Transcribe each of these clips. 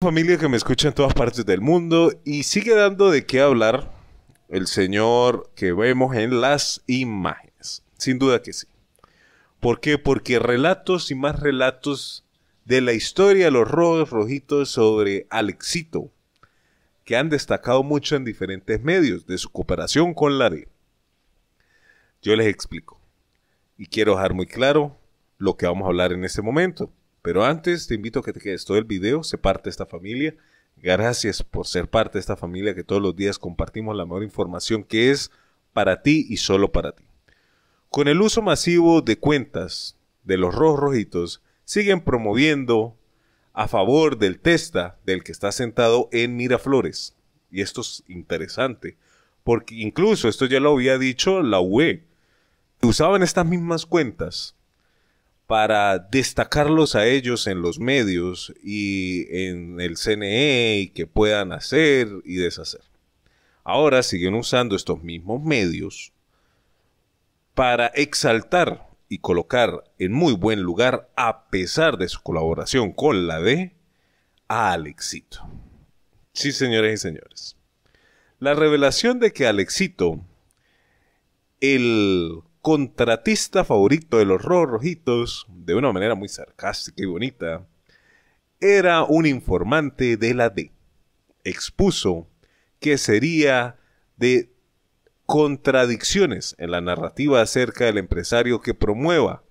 familia que me escucha en todas partes del mundo y sigue dando de qué hablar el señor que vemos en las imágenes. Sin duda que sí. ¿Por qué? Porque relatos y más relatos de la historia de los rojos rojitos sobre Alexito, que han destacado mucho en diferentes medios de su cooperación con la red Yo les explico y quiero dejar muy claro lo que vamos a hablar en este momento. Pero antes te invito a que te quedes todo el video, se parte esta familia. Gracias por ser parte de esta familia que todos los días compartimos la mejor información que es para ti y solo para ti. Con el uso masivo de cuentas de los rojos rojitos, siguen promoviendo a favor del testa del que está sentado en Miraflores. Y esto es interesante, porque incluso esto ya lo había dicho la UE. Usaban estas mismas cuentas para destacarlos a ellos en los medios y en el CNE y que puedan hacer y deshacer. Ahora siguen usando estos mismos medios para exaltar y colocar en muy buen lugar, a pesar de su colaboración con la D, a Alexito. Sí, señores y señores. La revelación de que Alexito, el contratista favorito de los rojitos, de una manera muy sarcástica y bonita, era un informante de la D. Expuso que sería de contradicciones en la narrativa acerca del empresario que promueva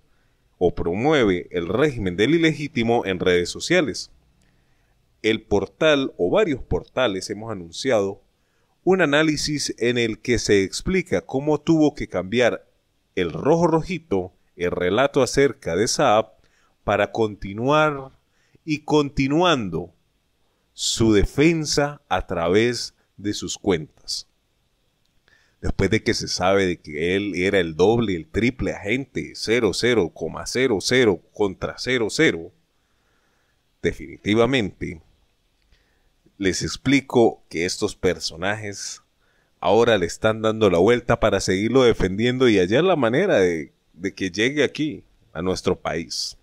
o promueve el régimen del ilegítimo en redes sociales. El portal o varios portales hemos anunciado un análisis en el que se explica cómo tuvo que cambiar el rojo rojito, el relato acerca de Saab, para continuar y continuando su defensa a través de sus cuentas. Después de que se sabe de que él era el doble, el triple agente 00,00 contra 00, definitivamente les explico que estos personajes ahora le están dando la vuelta para seguirlo defendiendo y hallar la manera de, que llegue aquí, a nuestro país.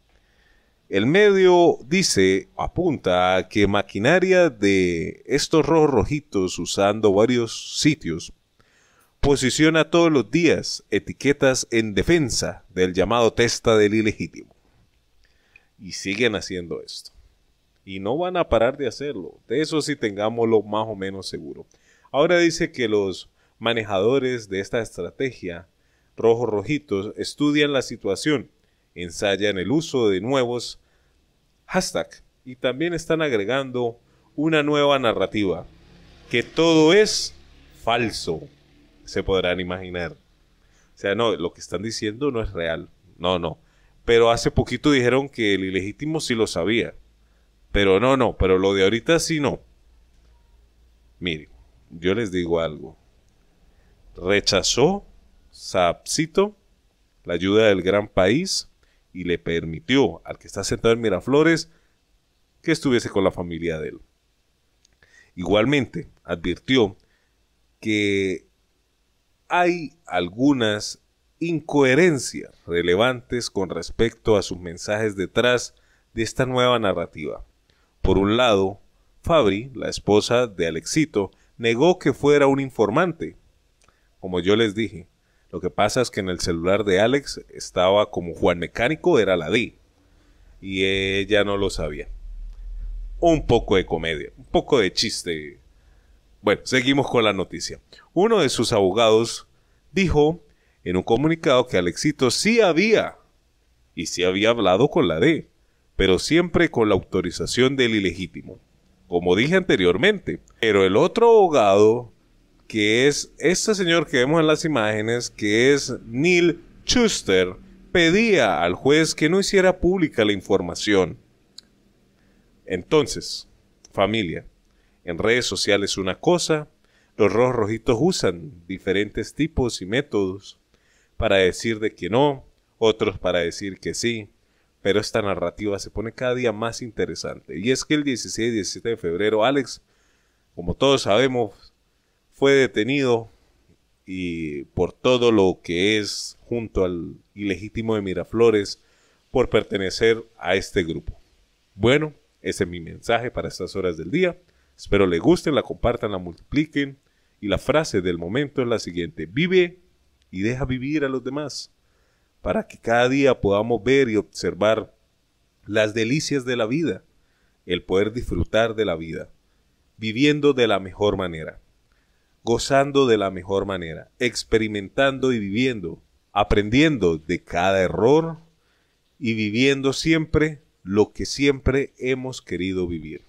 El medio dice, apunta que maquinaria de estos rojos rojitos usando varios sitios posiciona todos los días etiquetas en defensa del llamado testa del ilegítimo. Y siguen haciendo esto. Y no van a parar de hacerlo. De eso sí tengámoslo más o menos seguro. Ahora dice que los manejadores de esta estrategia, rojos rojitos, estudian la situación, ensayan el uso de nuevos hashtags y también están agregando una nueva narrativa, que todo es falso, se podrán imaginar. O sea, no, lo que están diciendo no es real, no, no. Pero hace poquito dijeron que el ilegítimo sí lo sabía, pero no, no, pero lo de ahorita sí no. Mire, yo les digo algo. Rechazó Sapsito la ayuda del gran país y le permitió al que está sentado en Miraflores que estuviese con la familia de él. Igualmente, advirtió que hay algunas incoherencias relevantes con respecto a sus mensajes detrás de esta nueva narrativa. Por un lado, Fabri, la esposa de Alexito, negó que fuera un informante. Como yo les dije, lo que pasa es que en el celular de Alex estaba como Juan Mecánico, era la D. Y ella no lo sabía. Un poco de comedia, un poco de chiste. Bueno, seguimos con la noticia. Uno de sus abogados dijo en un comunicado que Alexito sí había, y sí había hablado con la D, pero siempre con la autorización del ilegítimo como dije anteriormente. Pero el otro abogado, que es este señor que vemos en las imágenes, que es Neil Schuster, pedía al juez que no hiciera pública la información. Entonces, familia, en redes sociales una cosa, los rojos rojitos usan diferentes tipos y métodos para decir de que no, otros para decir que sí, pero esta narrativa se pone cada día más interesante. Y es que el 16 y 17 de febrero, Alex, como todos sabemos, fue detenido y por todo lo que es junto al ilegítimo de Miraflores por pertenecer a este grupo. Bueno, ese es mi mensaje para estas horas del día. Espero le gusten la compartan, la multipliquen. Y la frase del momento es la siguiente, vive y deja vivir a los demás para que cada día podamos ver y observar las delicias de la vida, el poder disfrutar de la vida, viviendo de la mejor manera, gozando de la mejor manera, experimentando y viviendo, aprendiendo de cada error y viviendo siempre lo que siempre hemos querido vivir,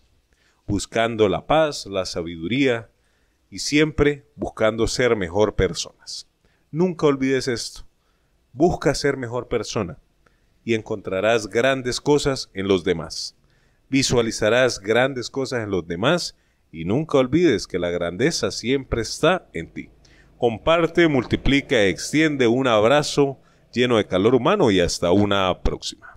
buscando la paz, la sabiduría y siempre buscando ser mejor personas. Nunca olvides esto. Busca ser mejor persona y encontrarás grandes cosas en los demás. Visualizarás grandes cosas en los demás y nunca olvides que la grandeza siempre está en ti. Comparte, multiplica, extiende un abrazo lleno de calor humano y hasta una próxima.